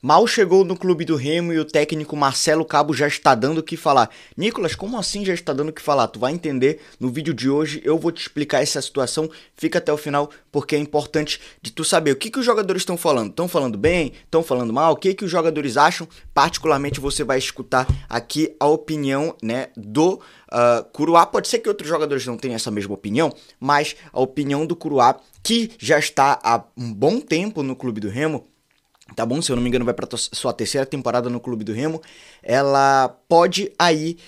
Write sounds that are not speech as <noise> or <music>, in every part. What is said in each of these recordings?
Mal chegou no clube do Remo e o técnico Marcelo Cabo já está dando o que falar. Nicolas, como assim já está dando o que falar? Tu vai entender no vídeo de hoje, eu vou te explicar essa situação. Fica até o final porque é importante de tu saber o que, que os jogadores estão falando. Estão falando bem? Estão falando mal? O que, que os jogadores acham? Particularmente você vai escutar aqui a opinião né, do uh, Curuá. Pode ser que outros jogadores não tenham essa mesma opinião, mas a opinião do Curuá, que já está há um bom tempo no clube do Remo, tá bom? Se eu não me engano, vai para sua terceira temporada no Clube do Remo. Ela pode aí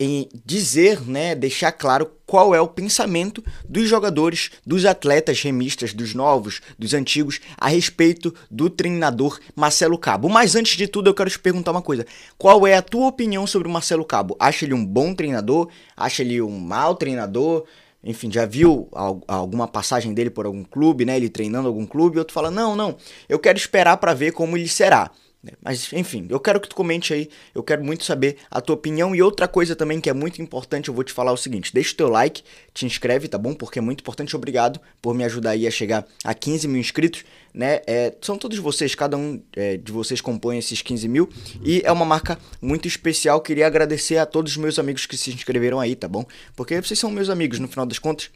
em dizer, né, deixar claro qual é o pensamento dos jogadores, dos atletas remistas, dos novos, dos antigos, a respeito do treinador Marcelo Cabo. Mas antes de tudo, eu quero te perguntar uma coisa: qual é a tua opinião sobre o Marcelo Cabo? Acha ele um bom treinador? Acha ele um mau treinador? enfim, já viu alguma passagem dele por algum clube, né? Ele treinando algum clube, e outro fala: "Não, não, eu quero esperar para ver como ele será". Mas enfim, eu quero que tu comente aí, eu quero muito saber a tua opinião e outra coisa também que é muito importante, eu vou te falar o seguinte, deixa o teu like, te inscreve, tá bom? Porque é muito importante, obrigado por me ajudar aí a chegar a 15 mil inscritos, né? É, são todos vocês, cada um é, de vocês compõe esses 15 mil e é uma marca muito especial, queria agradecer a todos os meus amigos que se inscreveram aí, tá bom? Porque vocês são meus amigos, no final das contas,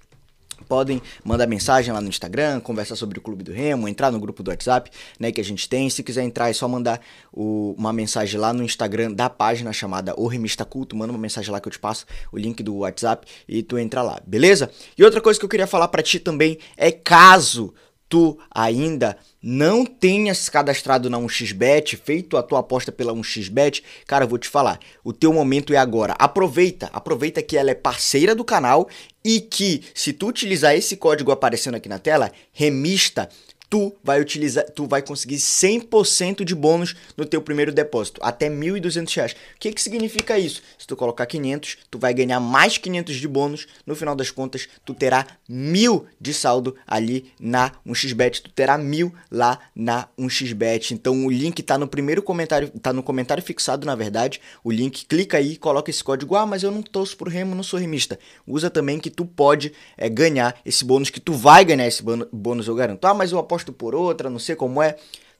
podem mandar mensagem lá no Instagram, conversar sobre o Clube do Remo, entrar no grupo do WhatsApp, né, que a gente tem. Se quiser entrar, é só mandar o, uma mensagem lá no Instagram da página chamada O Remista Culto, manda uma mensagem lá que eu te passo o link do WhatsApp e tu entra lá, beleza? E outra coisa que eu queria falar para ti também é caso tu ainda não tenhas cadastrado na 1xBet, feito a tua aposta pela 1xBet, cara, eu vou te falar, o teu momento é agora. Aproveita, aproveita que ela é parceira do canal e que se tu utilizar esse código aparecendo aqui na tela, remista tu vai utilizar, tu vai conseguir 100% de bônus no teu primeiro depósito, até R$ 1.200. O que, que significa isso? Se tu colocar 500, tu vai ganhar mais 500 de bônus, no final das contas, tu terá 1.000 de saldo ali na 1xBet, tu terá 1.000 lá na 1xBet. Então o link tá no primeiro comentário, tá no comentário fixado, na verdade, o link, clica aí, coloca esse código, ah, mas eu não torço pro Remo, não sou remista. Usa também que tu pode é, ganhar esse bônus, que tu vai ganhar esse bônus, eu garanto. Ah, mas eu aposto aposto por outra, não sei como é.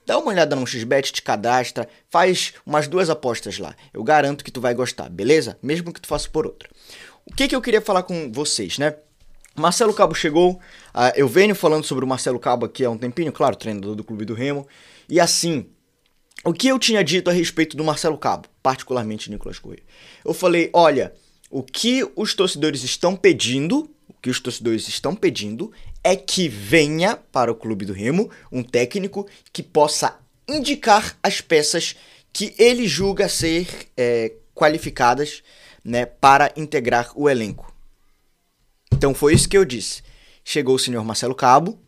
Dá uma olhada no XBET, te cadastra, faz umas duas apostas lá. Eu garanto que tu vai gostar, beleza? Mesmo que tu faça por outra. O que, que eu queria falar com vocês, né? Marcelo Cabo chegou, uh, eu venho falando sobre o Marcelo Cabo aqui há um tempinho, claro, treinador do Clube do Remo. E assim, o que eu tinha dito a respeito do Marcelo Cabo, particularmente Nicolas Correia? Eu falei, olha, o que os torcedores estão pedindo, o que os torcedores estão pedindo é que venha para o Clube do Remo um técnico que possa indicar as peças que ele julga ser é, qualificadas né, para integrar o elenco. Então foi isso que eu disse. Chegou o senhor Marcelo Cabo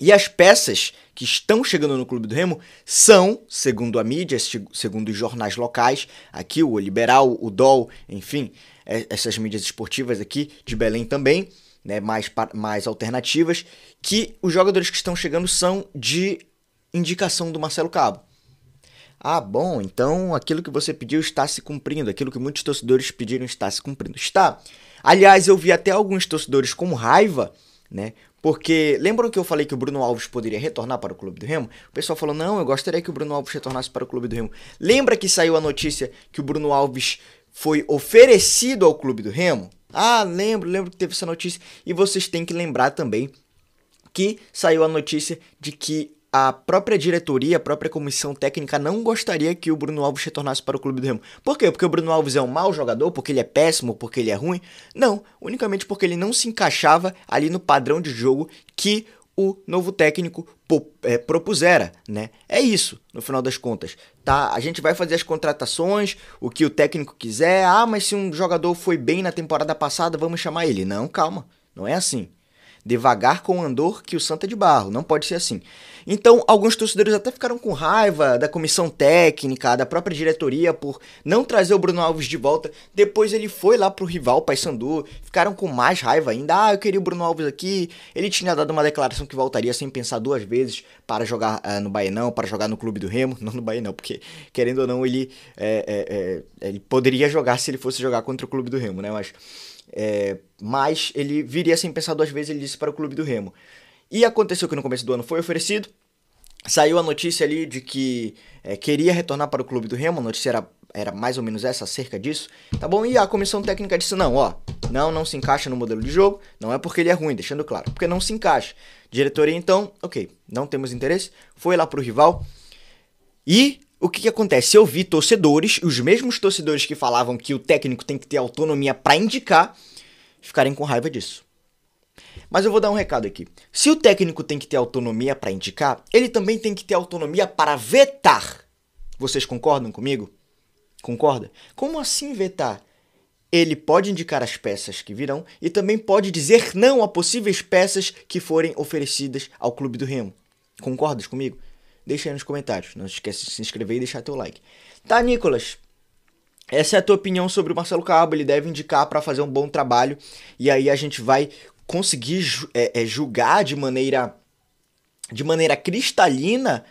e as peças que estão chegando no Clube do Remo são, segundo a mídia, segundo os jornais locais, aqui o Liberal, o DOL, enfim, é, essas mídias esportivas aqui de Belém também né, mais, mais alternativas, que os jogadores que estão chegando são de indicação do Marcelo Cabo. Ah, bom, então aquilo que você pediu está se cumprindo, aquilo que muitos torcedores pediram está se cumprindo. Está. Aliás, eu vi até alguns torcedores com raiva, né? Porque lembram que eu falei que o Bruno Alves poderia retornar para o Clube do Remo? O pessoal falou: "Não, eu gostaria que o Bruno Alves retornasse para o Clube do Remo". Lembra que saiu a notícia que o Bruno Alves foi oferecido ao Clube do Remo? Ah, lembro, lembro que teve essa notícia. E vocês têm que lembrar também que saiu a notícia de que a própria diretoria, a própria comissão técnica não gostaria que o Bruno Alves retornasse para o Clube do Remo. Por quê? Porque o Bruno Alves é um mau jogador, porque ele é péssimo, porque ele é ruim? Não, unicamente porque ele não se encaixava ali no padrão de jogo que o novo técnico é, propusera, né? É isso, no final das contas, tá? A gente vai fazer as contratações, o que o técnico quiser. Ah, mas se um jogador foi bem na temporada passada, vamos chamar ele. Não, calma, não é assim. Devagar com o andor que o santo é de barro, não pode ser assim. Então, alguns torcedores até ficaram com raiva da comissão técnica, da própria diretoria por não trazer o Bruno Alves de volta. Depois ele foi lá pro rival, Paysandu, ficaram com mais raiva ainda. Ah, eu queria o Bruno Alves aqui. Ele tinha dado uma declaração que voltaria sem pensar duas vezes para jogar uh, no não para jogar no Clube do Remo. <laughs> Não no não, porque querendo ou não, ele, é, é, é, ele poderia jogar se ele fosse jogar contra o Clube do Remo, né? Mas é, mas ele viria sem pensar duas vezes, ele disse para o clube do Remo. E aconteceu que no começo do ano foi oferecido. Saiu a notícia ali de que é, queria retornar para o clube do Remo, a notícia era, era mais ou menos essa, acerca disso, tá bom? E a comissão técnica disse: não, ó, não, não se encaixa no modelo de jogo, não é porque ele é ruim, deixando claro, porque não se encaixa. Diretoria, então, ok, não temos interesse, foi lá para o rival e o que, que, acontece? Eu vi torcedores, os mesmos torcedores que falavam que o técnico tem que ter autonomia para indicar, ficarem com raiva disso. Mas eu vou dar um recado aqui. Se o técnico tem que ter autonomia para indicar, ele também tem que ter autonomia para vetar. Vocês concordam comigo? Concorda? Como assim vetar? Ele pode indicar as peças que virão e também pode dizer não a possíveis peças que forem oferecidas ao clube do Remo. Concordas comigo? Deixa aí nos comentários. Não esquece de se inscrever e deixar teu like. Tá, Nicolas? Essa é a tua opinião sobre o Marcelo Cabo. Ele deve indicar para fazer um bom trabalho. E aí a gente vai conseguir é, é, julgar de maneira, de maneira cristalina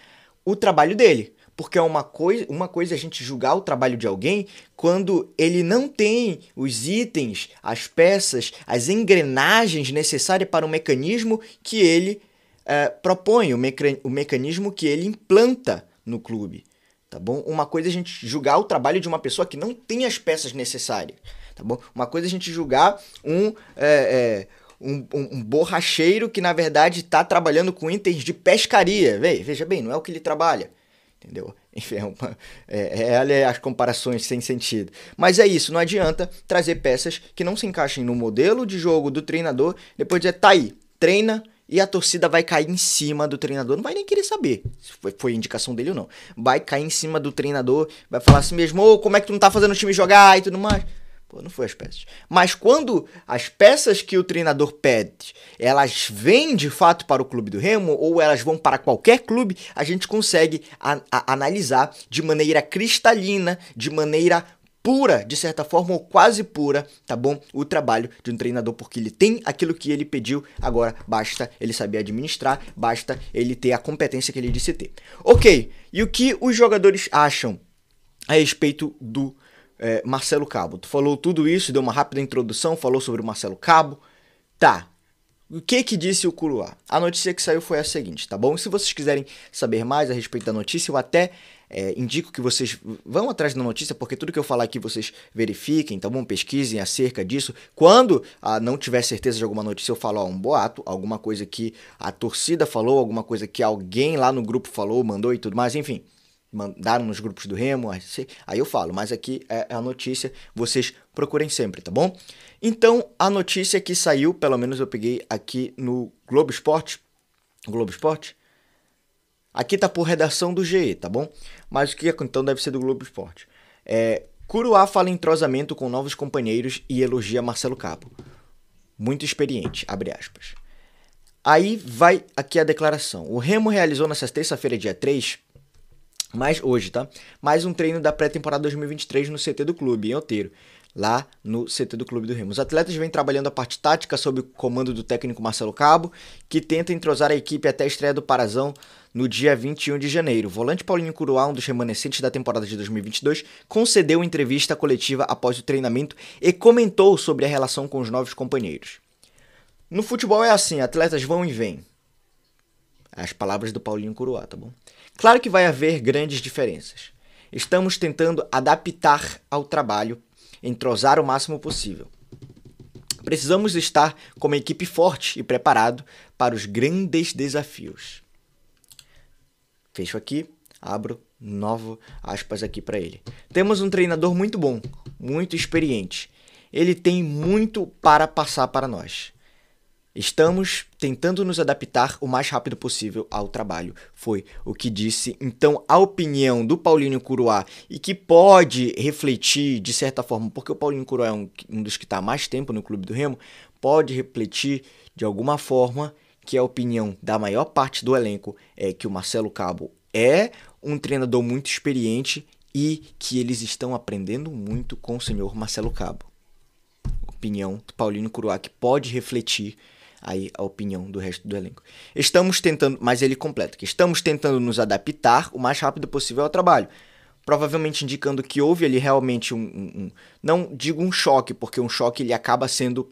o trabalho dele. Porque é uma, coisa uma coisa é a gente julgar o trabalho de alguém quando ele não tem os itens, as peças, as engrenagens necessárias para o mecanismo que ele uh, propõe, o, meca o mecanismo que ele implanta no clube. Tá bom? Uma coisa é a gente julgar o trabalho de uma pessoa que não tem as peças necessárias. Tá bom? Uma coisa é a gente julgar um, é, é, um, um, borracheiro que, na verdade, está trabalhando com itens de pescaria. Vê, veja bem, não é o que ele trabalha. Entendeu? <laughs> Enfim, é uma, é, é, é, as comparações sem sentido. Mas é isso, não adianta trazer peças que não se encaixem no modelo de jogo do treinador, depois dizer, tá aí, treina e a torcida vai cair em cima do treinador. Não vai nem querer saber se foi, foi indicação dele ou não. Vai cair em cima do treinador, vai falar assim mesmo: oh, como é que tu não tá fazendo o time jogar e tudo mais. Pô, não foi as peças. Mas quando as peças que o treinador pede, elas vêm de fato para o clube do Remo ou elas vão para qualquer clube, a gente consegue a, a, analisar de maneira cristalina, de maneira pura, de certa forma, ou quase pura, tá bom? O trabalho de um treinador, porque ele tem aquilo que ele pediu, agora basta ele saber administrar, basta ele ter a competência que ele disse ter. Ok, e o que os jogadores acham a respeito do é, Marcelo Cabo? Tu falou tudo isso, deu uma rápida introdução, falou sobre o Marcelo Cabo, tá. O que que disse o Curuá? A notícia que saiu foi a seguinte, tá bom? Se vocês quiserem saber mais a respeito da notícia, eu até é, indico que vocês vão atrás da notícia, porque tudo que eu falar aqui vocês verifiquem, tá bom? Pesquisem acerca disso. Quando ah, não tiver certeza de alguma notícia, eu falo ó, um boato, alguma coisa que a torcida falou, alguma coisa que alguém lá no grupo falou, mandou e tudo mais, enfim mandaram nos grupos do Remo, aí eu falo, mas aqui é, é a notícia, vocês procurem sempre, tá bom? Então, a notícia que saiu, pelo menos eu peguei aqui no Globo Esporte, Globo Esporte, aqui tá por redação do GE, tá bom? Mas o é que então deve ser do Globo Esporte. É, Curuá fala entrosamento com novos companheiros e elogia Marcelo Cabo. Muito experiente, abre aspas. Aí vai aqui a declaração. O Remo realizou na terça-feira, dia 3, mas hoje, tá? Mais um treino da pré-temporada 2023 no CT do clube, em Oteiro lá no CT do Clube do Remo. Os atletas vêm trabalhando a parte tática sob o comando do técnico Marcelo Cabo, que tenta entrosar a equipe até a estreia do Parazão no dia 21 de janeiro. O volante Paulinho Curuá, um dos remanescentes da temporada de 2022, concedeu entrevista coletiva após o treinamento e comentou sobre a relação com os novos companheiros. No futebol é assim, atletas vão e vêm. As palavras do Paulinho Curuá, tá bom? Claro que vai haver grandes diferenças. Estamos tentando adaptar ao trabalho, entrosar o máximo possível. Precisamos estar com uma equipe forte e preparado para os grandes desafios. Fecho aqui, abro novo aspas aqui para ele. Temos um treinador muito bom, muito experiente. Ele tem muito para passar para nós. Estamos tentando nos adaptar o mais rápido possível ao trabalho. Foi o que disse então a opinião do Paulinho Curuá e que pode refletir de certa forma, porque o Paulinho Curuá é um, um dos que está mais tempo no Clube do Remo, pode refletir de alguma forma que a opinião da maior parte do elenco é que o Marcelo Cabo é um treinador muito experiente e que eles estão aprendendo muito com o senhor Marcelo Cabo. Opinião do Paulinho Curuá que pode refletir aí a opinião do resto do elenco. Estamos tentando, mas ele completa que estamos tentando nos adaptar o mais rápido possível ao trabalho. Provavelmente indicando que houve ali realmente um, um, um não digo um choque, porque um choque ele acaba sendo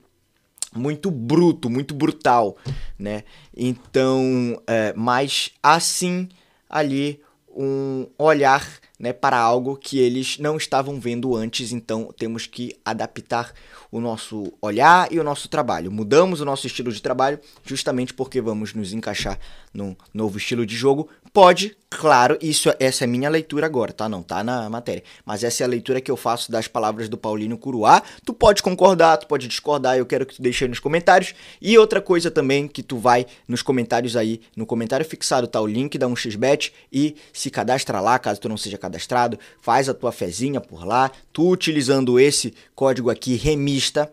muito bruto, muito brutal, né? Então, é, mas assim ali um olhar né, para algo que eles não estavam vendo antes, então temos que adaptar o nosso olhar e o nosso trabalho. Mudamos o nosso estilo de trabalho justamente porque vamos nos encaixar num novo estilo de jogo. Pode, claro, isso essa é a minha leitura agora, tá? Não tá na matéria, mas essa é a leitura que eu faço das palavras do Paulinho Curuá. Tu pode concordar, tu pode discordar, eu quero que tu deixe aí nos comentários. E outra coisa também que tu vai nos comentários aí, no comentário fixado tá o link da 1xbet e se cadastra lá, caso tu não seja cadastrado cadastrado, faz a tua fezinha por lá. Tu utilizando esse código aqui, remista,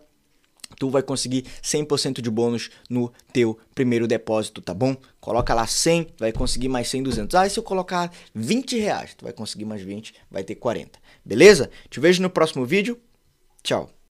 tu vai conseguir 100% de bônus no teu primeiro depósito, tá bom? Coloca lá 100, vai conseguir mais 100, 200. Ah, e se eu colocar 20 reais? Tu vai conseguir mais 20, vai ter 40. Beleza? Te vejo no próximo vídeo. Tchau.